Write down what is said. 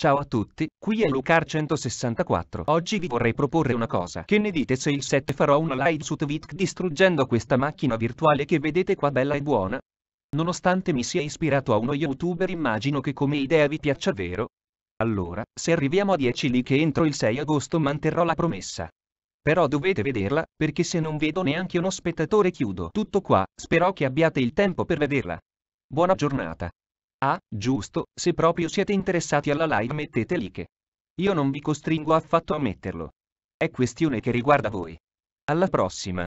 Ciao a tutti, qui è Lucar164. Oggi vi vorrei proporre una cosa. Che ne dite se il 7 farò una live su Twitch distruggendo questa macchina virtuale che vedete qua bella e buona? Nonostante mi sia ispirato a uno youtuber immagino che come idea vi piaccia vero? Allora, se arriviamo a 10 lì che entro il 6 agosto manterrò la promessa. Però dovete vederla, perché se non vedo neanche uno spettatore chiudo. Tutto qua, spero che abbiate il tempo per vederla. Buona giornata. Ah, giusto, se proprio siete interessati alla live mettete like. Io non vi costringo affatto a metterlo. È questione che riguarda voi. Alla prossima.